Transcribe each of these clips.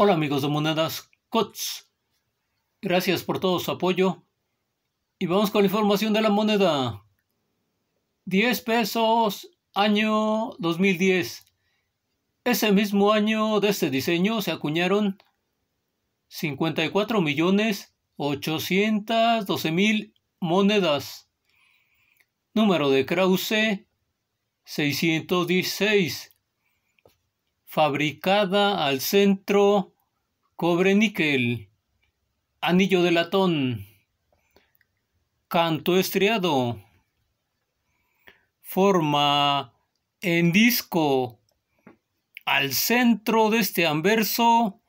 Hola amigos de Monedas COTS. Gracias por todo su apoyo. Y vamos con la información de la moneda. 10 pesos año 2010. Ese mismo año de este diseño se acuñaron 54.812.000 millones mil monedas. Número de Krause 616 fabricada al centro cobre-níquel, anillo de latón, canto estriado, forma en disco. Al centro de este anverso,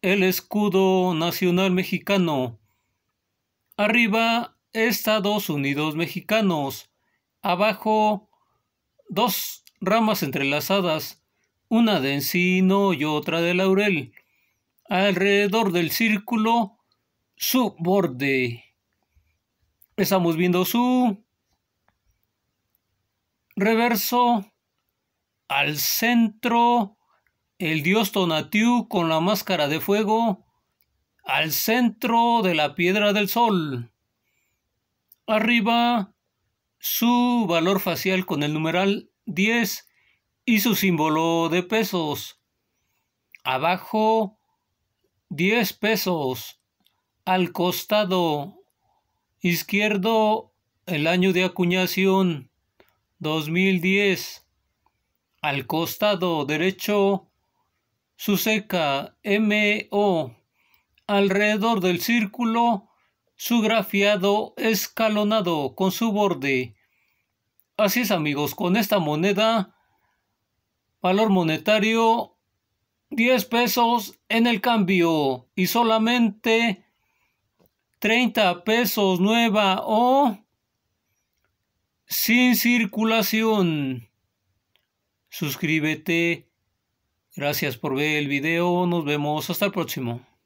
el escudo nacional mexicano. Arriba, Estados Unidos mexicanos. Abajo, dos ramas entrelazadas una de encino y otra de laurel. Alrededor del círculo, su borde. Estamos viendo su reverso, al centro, el dios Tonatiu con la máscara de fuego, al centro de la piedra del sol. Arriba, su valor facial con el numeral 10 y su símbolo de pesos. Abajo 10 pesos. Al costado izquierdo el año de acuñación 2010. Al costado derecho su seca MO. Alrededor del círculo su grafiado escalonado con su borde. Así es amigos, con esta moneda Valor monetario 10 pesos en el cambio y solamente 30 pesos nueva o sin circulación. Suscríbete. Gracias por ver el video. Nos vemos hasta el próximo.